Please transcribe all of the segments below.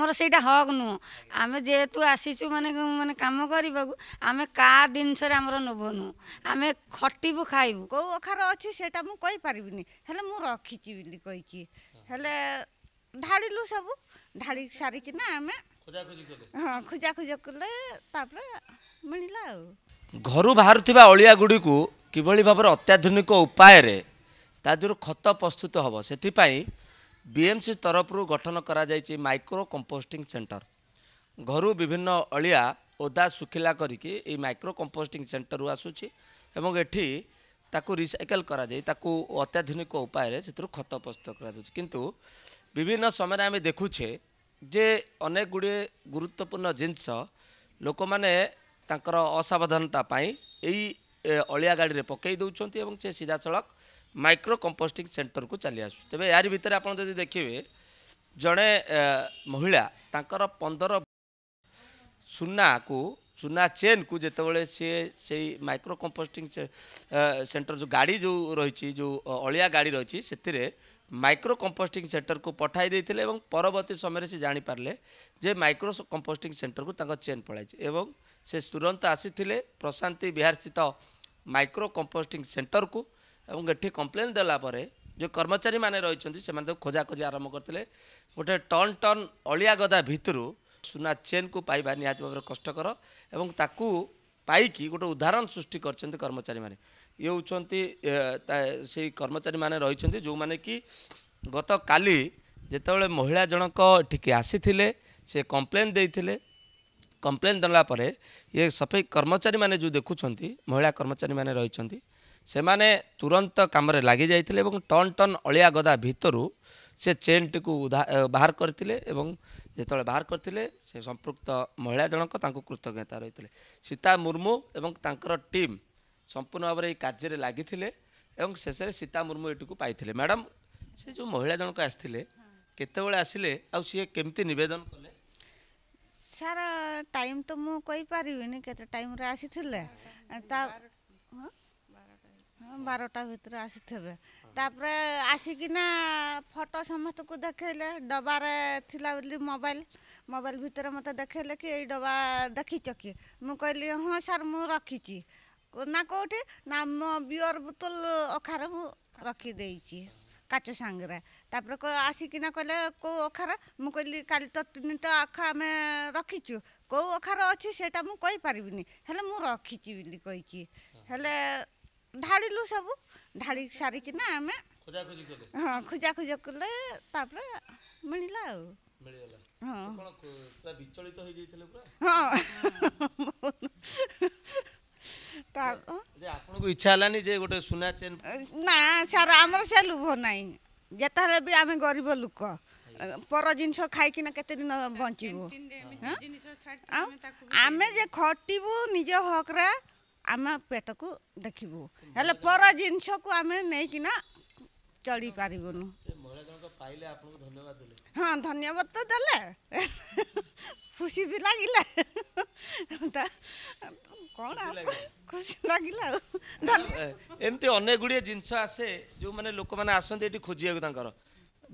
ଆମର ସେଇଟା ହକ୍ ନୁହଁ ଆମେ ଯେହେତୁ ଆସିଛୁ ମାନେ ମାନେ କାମ କରିବାକୁ ଆମେ କାହା ଜିନିଷରେ ଆମର ନେବ ନୁହଁ ଆମେ ଖଟିବୁ ଖାଇବୁ କେଉଁ ଅଖାର ଅଛି ସେଇଟା ମୁଁ କହିପାରିବିନି ହେଲେ ମୁଁ ରଖିଛି ବୋଲି କହିକି ହେଲେ ଢାଳିଲୁ ସବୁ ଢାଳି ସାରିକିନା ଆମେ ହଁ ଖୋଜାଖୋଜି କଲେ ତାପରେ ମିଳିଲା ଆଉ ଘରୁ ବାହାରୁଥିବା ଅଳିଆ ଗୁଡ଼ିକୁ କିଭଳି ଭାବରେ ଅତ୍ୟାଧୁନିକ ଉପାୟରେ ତା ଦେହରୁ ଖତ ପ୍ରସ୍ତୁତ ହେବ ସେଥିପାଇଁ ବିଏମ୍ସି ତରଫରୁ ଗଠନ କରାଯାଇଛି ମାଇକ୍ରୋ କମ୍ପୋଷ୍ଟିଂ ସେଣ୍ଟର ଘରୁ ବିଭିନ୍ନ ଅଳିଆ ଓଦା ଶୁଖିଲା କରିକି ଏଇ ମାଇକ୍ରୋ କମ୍ପୋଷ୍ଟିଂ ସେଣ୍ଟରରୁ ଆସୁଛି ଏବଂ ଏଠି ତାକୁ ରିସାଇକେଲ୍ କରାଯାଇ ତାକୁ ଅତ୍ୟାଧୁନିକ ଉପାୟରେ ସେଥିରୁ ଖତ ପ୍ରସ୍ତୁତ କରାଯାଉଛି କିନ୍ତୁ ବିଭିନ୍ନ ସମୟରେ ଆମେ ଦେଖୁଛେ ଯେ ଅନେକ ଗୁଡ଼ିଏ ଗୁରୁତ୍ୱପୂର୍ଣ୍ଣ ଜିନିଷ ଲୋକମାନେ ତାଙ୍କର ଅସାବଧାନତା ପାଇଁ ଏଇ ଅଳିଆ ଗାଡ଼ିରେ ପକାଇ ଦେଉଛନ୍ତି ଏବଂ ସେ ସିଧାସଳଖ ମାଇକ୍ରୋ କମ୍ପୋଷ୍ଟିଂ ସେଣ୍ଟରକୁ ଚାଲି ଆସୁ ତେବେ ଏହାରି ଭିତରେ ଆପଣ ଯଦି ଦେଖିବେ ଜଣେ ମହିଳା ତାଙ୍କର ପନ୍ଦର ସୁନାକୁ ସୁନା ଚେନ୍କୁ ଯେତେବେଳେ ସିଏ ସେଇ ମାଇକ୍ରୋ କମ୍ପୋଷ୍ଟିଂ ସେଣ୍ଟର ଯେଉଁ ଗାଡ଼ି ଯେଉଁ ରହିଛି ଯେଉଁ ଅଳିଆ ଗାଡ଼ି ରହିଛି ସେଥିରେ ମାଇକ୍ରୋ କମ୍ପୋଷ୍ଟିଂ ସେଣ୍ଟରକୁ ପଠାଇ ଦେଇଥିଲେ ଏବଂ ପରବର୍ତ୍ତୀ ସମୟରେ ସେ ଜାଣିପାରିଲେ ଯେ ମାଇକ୍ରୋ କମ୍ପୋଷ୍ଟିଂ ସେଣ୍ଟରକୁ ତାଙ୍କ ଚେନ୍ ପଳାଇଛି ଏବଂ ସେ ତୁରନ୍ତ ଆସିଥିଲେ ପ୍ରଶାନ୍ତି ବିହାର ସ୍ଥିତ ମାଇକ୍ରୋ କମ୍ପୋଷ୍ଟିଂ ସେଣ୍ଟରକୁ ଏବଂ ଏଠି କମ୍ପ୍ଲେନ୍ ଦେଲା ପରେ ଯେଉଁ କର୍ମଚାରୀମାନେ ରହିଛନ୍ତି ସେମାନେ ତାକୁ ଖୋଜାଖୋଜି ଆରମ୍ଭ କରିଥିଲେ ଗୋଟେ ଟନ୍ ଟନ୍ ଅଳିଆ ଗଦା ଭିତରୁ ସୁନା ଚେନ୍କୁ ପାଇବା ନିହାତି ଭାବରେ କଷ୍ଟକର ଏବଂ ତାକୁ ପାଇକି ଗୋଟେ ଉଦାହରଣ ସୃଷ୍ଟି କରିଛନ୍ତି କର୍ମଚାରୀମାନେ ଇଏ ହେଉଛନ୍ତି ସେଇ କର୍ମଚାରୀମାନେ ରହିଛନ୍ତି ଯେଉଁମାନେ କି ଗତକାଲି ଯେତେବେଳେ ମହିଳା ଜଣକ ଏଠିକି ଆସିଥିଲେ ସେ କମ୍ପ୍ଲେନ୍ ଦେଇଥିଲେ କମ୍ପ୍ଲେନ୍ ଦେଲା ପରେ ଇଏ ସଫେଇ କର୍ମଚାରୀମାନେ ଯେଉଁ ଦେଖୁଛନ୍ତି ମହିଳା କର୍ମଚାରୀମାନେ ରହିଛନ୍ତି ସେମାନେ ତୁରନ୍ତ କାମରେ ଲାଗିଯାଇଥିଲେ ଏବଂ ଟନ୍ ଟନ୍ ଅଳିଆ ଗଦା ଭିତରୁ ସେ ଚେନ୍ଟିକୁ ବାହାର କରିଥିଲେ ଏବଂ ଯେତେବେଳେ ବାହାର କରିଥିଲେ ସେ ସମ୍ପୃକ୍ତ ମହିଳା ଜଣଙ୍କ ତାଙ୍କୁ କୃତଜ୍ଞତା ରହିଥିଲେ ସୀତା ମୁର୍ମୁ ଏବଂ ତାଙ୍କର ଟିମ୍ ସମ୍ପୂର୍ଣ୍ଣ ଭାବରେ ଏହି କାର୍ଯ୍ୟରେ ଲାଗିଥିଲେ ଏବଂ ଶେଷରେ ସୀତା ମୁର୍ମୁ ଏଟିକୁ ପାଇଥିଲେ ମ୍ୟାଡ଼ାମ୍ ସେ ଯେଉଁ ମହିଳା ଜଣକ ଆସିଥିଲେ କେତେବେଳେ ଆସିଲେ ଆଉ ସିଏ କେମିତି ନିବେଦନ କଲେ ସାର୍ ଟାଇମ୍ ତ ମୁଁ କହିପାରିବିନି କେତେ ଟାଇମ୍ରେ ଆସିଥିଲେ ତା বারোটা ভিতরে আসিথিবে তারপরে আসিকিনা ফটো সমস্তকে দেখাইলে ডবারে লা বলি মোবাইল মোবাইল ভিতরে মতো দেখাইলে কি এই ডবা দেখিছ কি মু কইলি হ্যাঁ স্যার মু রাখিছি না কোটি না মো বিয়র বোতল অখারে মু রখি দেইছি কাচ সাংরে তারপরে আসিকিনা কইলে কো অখার মু কইলি কালি তো তিনটা আখা আমি রখিছু কো অখার অছি সেটা মু কই পারিবিনি হেলে মু রখিছি বলি কইছি হেলে ঢাড়িলু সবু ঢাড়ি সারিকিনা আমি ହଁ ଖୋଜା ଖୋଜା କଲେ ତାପରେ ମିଳିଲା ଆଉ ଆପଣଙ୍କୁ ଇଚ୍ଛା ହେଲାନି ଯେ ଗୋଟେ ସୁନା ଚେନ୍ ନା ସାର୍ ଆମର ସେ ଲୁଭ ନାହିଁ ଯେତେବେଳେ ବି ଆମେ ଗରିବ ଲୋକ ପର ଜିନିଷ ଖାଇକିନା କେତେ ଦିନ ବଞ୍ଚିବୁ ଆମେ ଯେ ଖଟିବୁ ନିଜ ହକରେ ଆମେ ପେଟକୁ ଦେଖିବୁ ହେଲେ ପର ଜିନିଷକୁ ଆମେ ନେଇକିନା ଚଳିପାରିବୁନୁ ହଁ ଧନ୍ୟବାଦ ତ ଦେଲେ ଖୁସି ବି ଲାଗିଲା କ'ଣ ଖୁସି ଲାଗିଲା ଆଉ ଏମିତି ଅନେକ ଗୁଡ଼ିଏ ଜିନିଷ ଆସେ ଯେଉଁମାନେ ଲୋକମାନେ ଆସନ୍ତି ଏଠି ଖୋଜିବାକୁ ତାଙ୍କର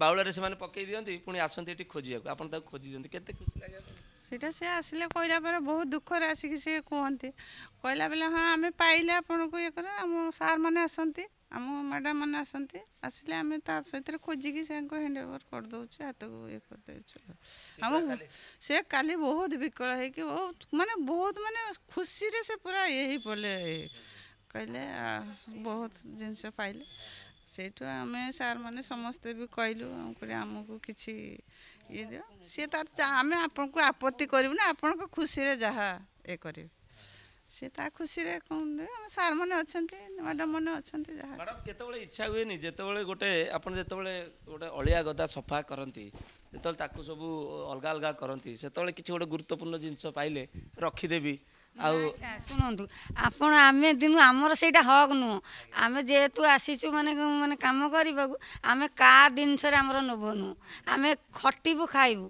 ବାଉଳାରେ ସେମାନେ ପକାଇ ଦିଅନ୍ତି ପୁଣି ଆସନ୍ତି ଏଠି ଖୋଜିବାକୁ ଆପଣ ତାକୁ ଖୋଜି ଦିଅନ୍ତି କେତେ ଖୁସି ଲାଗେ सीटा से आसे कहला पर बहुत दुखर आसिक सी कहते कहला बेले हाँ आम पाइले आपन को ये कर सार मैंने आसम मैडम मैंने आसिले आम सहित खोजिक हेड ओवर करदे हाथ को ये कर काली बहुत विकल हो मानने बहुत मानने खुशी से पूरा ये पड़े कहले बहुत जिनस पाइले ସେଇଠୁ ଆମେ ସାର୍ମାନେ ସମସ୍ତେ ବି କହିଲୁ କହିଲେ ଆମକୁ କିଛି ଇଏ ଦିଅ ସିଏ ତାର ଆମେ ଆପଣଙ୍କୁ ଆପତ୍ତି କରିବୁ ନା ଆପଣଙ୍କ ଖୁସିରେ ଯାହା ଇଏ କରିବେ ସିଏ ତା ଖୁସିରେ କ'ଣ ଆମ ସାର୍ମାନେ ଅଛନ୍ତି ମ୍ୟାଡ଼ାମ୍ ମାନେ ଅଛନ୍ତି ଯାହା ମ୍ୟାଡ଼ାମ୍ କେତେବେଳେ ଇଚ୍ଛା ହୁଏନି ଯେତେବେଳେ ଗୋଟେ ଆପଣ ଯେତେବେଳେ ଗୋଟେ ଅଳିଆ ଗଦା ସଫା କରନ୍ତି ଯେତେବେଳେ ତାକୁ ସବୁ ଅଲଗା ଅଲଗା କରନ୍ତି ସେତେବେଳେ କିଛି ଗୋଟେ ଗୁରୁତ୍ୱପୂର୍ଣ୍ଣ ଜିନିଷ ପାଇଲେ ରଖିଦେବି ଆଉ ଶୁଣନ୍ତୁ ଆପଣ ଆମେ ଦିନୁ ଆମର ସେଇଟା ହକ୍ ନୁହଁ ଆମେ ଯେହେତୁ ଆସିଛୁ ମାନେ ମାନେ କାମ କରିବାକୁ ଆମେ କାହା ଜିନିଷରେ ଆମର ଲୋଭ ନୁହଁ ଆମେ ଖଟିବୁ ଖାଇବୁ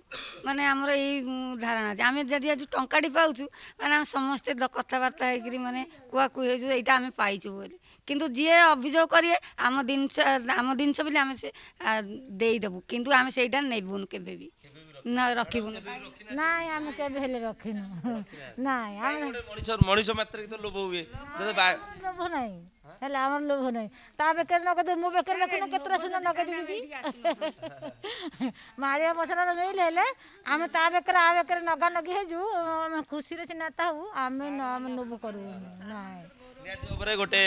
ମାନେ ଆମର ଏଇ ଧାରଣା ଯେ ଆମେ ଯଦି ଆଜି ଟଙ୍କାଟି ପାଉଛୁ ମାନେ ଆମେ ସମସ୍ତେ କଥାବାର୍ତ୍ତା ହେଇକିରି ମାନେ କୁହାକୁହି ହେଇଛୁ ଏଇଟା ଆମେ ପାଇଛୁ ବୋଲି କିନ୍ତୁ ଯିଏ ଅଭିଯୋଗ କରିବେ ଆମ ଜିନିଷ ଆମ ଜିନିଷ ବୋଲି ଆମେ ସେ ଦେଇଦେବୁ କିନ୍ତୁ ଆମେ ସେଇଟା ନେବୁନୁ କେବେ ବି না ରଖିବୁ ନାଇଁ ଆମେ କେବେ ହେଲେ ରଖିନୁ ନାଇଁ ମଣିଷ ମଣିଷ ମାତ୍ରାରେ ତ ଲୋଭ ହୁଏ ଲୋଭ ନାହିଁ ହେଲେ ଆମର ଲୋଭ ନାହିଁ ତା ବେକରେ ନଗଦ ମୁଁ ବେକରେ ରଖିନୁ କେତେଟା ସୁନା ନଗଦ ଦିଦି ମାଳିଆ ମସଲାର ମିଲ୍ ହେଲେ ଆମେ ତା ବେକରେ ଆ ବେକରେ ନଗା ନଗି ହେଇଛୁ ଆମେ ଖୁସିରେ ସିନା ଥାଉ ଆମେ ଲୋଭ କରିବୁନି ନାଇଁ ନିହାତି ଭାବରେ ଗୋଟେ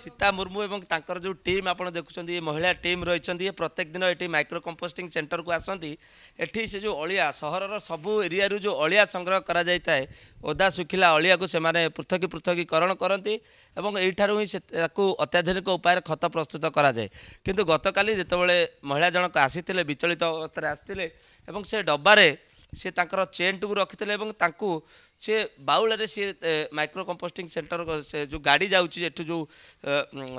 ସୀତା ମୁର୍ମୁ ଏବଂ ତାଙ୍କର ଯେଉଁ ଟିମ୍ ଆପଣ ଦେଖୁଛନ୍ତି ମହିଳା ଟିମ୍ ରହିଛନ୍ତି ପ୍ରତ୍ୟେକ ଦିନ ଏଠି ମାଇକ୍ରୋ କମ୍ପୋଷ୍ଟିଂ ସେଣ୍ଟର୍କୁ ଆସନ୍ତି ଏଠି ସେ ଯେଉଁ ଅଳିଆ ସହରର ସବୁ ଏରିଆରୁ ଯେଉଁ ଅଳିଆ ସଂଗ୍ରହ କରାଯାଇଥାଏ ଓଦା ଶୁଖିଲା ଅଳିଆକୁ ସେମାନେ ପୃଥକୀ ପୃଥକୀକରଣ କରନ୍ତି ଏବଂ ଏଇଠାରୁ ହିଁ ସେ ତାକୁ ଅତ୍ୟାଧୁନିକ ଉପାୟରେ ଖତ ପ୍ରସ୍ତୁତ କରାଯାଏ କିନ୍ତୁ ଗତକାଲି ଯେତେବେଳେ ମହିଳା ଜଣକ ଆସିଥିଲେ ବିଚଳିତ ଅବସ୍ଥାରେ ଆସିଥିଲେ ଏବଂ ସେ ଡବାରେ ସେ ତାଙ୍କର ଚେନ୍ଟିକୁ ରଖିଥିଲେ ଏବଂ ତାଙ୍କୁ ସେ ବାଉଳରେ ସିଏ ମାଇକ୍ରୋ କମ୍ପୋଷ୍ଟିଂ ସେଣ୍ଟର ସେ ଯେଉଁ ଗାଡ଼ି ଯାଉଛି ଏଠୁ ଯେଉଁ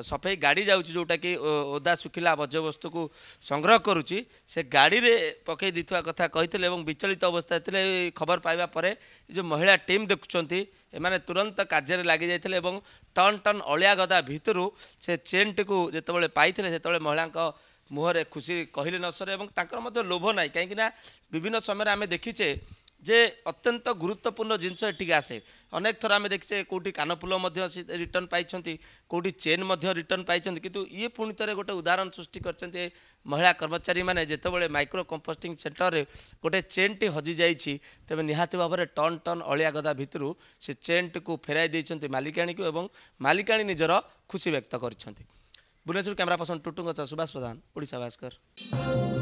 ସଫେଇ ଗାଡ଼ି ଯାଉଛି ଯେଉଁଟାକି ଓଦା ଶୁଖିଲା ବର୍ଜ୍ୟବସ୍ତୁକୁ ସଂଗ୍ରହ କରୁଛି ସେ ଗାଡ଼ିରେ ପକାଇ ଦେଇଥିବା କଥା କହିଥିଲେ ଏବଂ ବିଚଳିତ ଅବସ୍ଥା ଥିଲେ ଖବର ପାଇବା ପରେ ଏ ଯେଉଁ ମହିଳା ଟିମ୍ ଦେଖୁଛନ୍ତି ଏମାନେ ତୁରନ୍ତ କାର୍ଯ୍ୟରେ ଲାଗିଯାଇଥିଲେ ଏବଂ ଟନ୍ ଟନ୍ ଅଳିଆ ଗଦା ଭିତରୁ ସେ ଚେନ୍ଟିକୁ ଯେତେବେଳେ ପାଇଥିଲେ ସେତେବେଳେ ମହିଳାଙ୍କ ମୁହଁରେ ଖୁସି କହିଲେ ନ ସରେ ଏବଂ ତାଙ୍କର ମଧ୍ୟ ଲୋଭ ନାହିଁ କାହିଁକିନା ବିଭିନ୍ନ ସମୟରେ ଆମେ ଦେଖିଛେ ଯେ ଅତ୍ୟନ୍ତ ଗୁରୁତ୍ୱପୂର୍ଣ୍ଣ ଜିନିଷ ଏଠିକି ଆସେ ଅନେକ ଥର ଆମେ ଦେଖିଛେ କେଉଁଠି କାନଫୁଲ ମଧ୍ୟ ରିଟର୍ନ ପାଇଛନ୍ତି କେଉଁଠି ଚେନ୍ ମଧ୍ୟ ରିଟର୍ନ ପାଇଛନ୍ତି କିନ୍ତୁ ଇଏ ପୁଣି ଥରେ ଗୋଟେ ଉଦାହରଣ ସୃଷ୍ଟି କରିଛନ୍ତି ମହିଳା କର୍ମଚାରୀମାନେ ଯେତେବେଳେ ମାଇକ୍ରୋ କମ୍ପୋଷ୍ଟିଂ ସେଣ୍ଟରରେ ଗୋଟେ ଚେନ୍ଟି ହଜିଯାଇଛି ତେବେ ନିହାତି ଭାବରେ ଟନ୍ ଟନ୍ ଅଳିଆ ଗଦା ଭିତରୁ ସେ ଚେନ୍ଟିକୁ ଫେରାଇ ଦେଇଛନ୍ତି ମାଲିକାଣୀକୁ ଏବଂ ମାଲିକାଣୀ ନିଜର ଖୁସି ବ୍ୟକ୍ତ କରିଛନ୍ତି बुलंदपुर कैमरा पर्सन टुटुंग सुभाष प्रधान ओडिशा भास्कर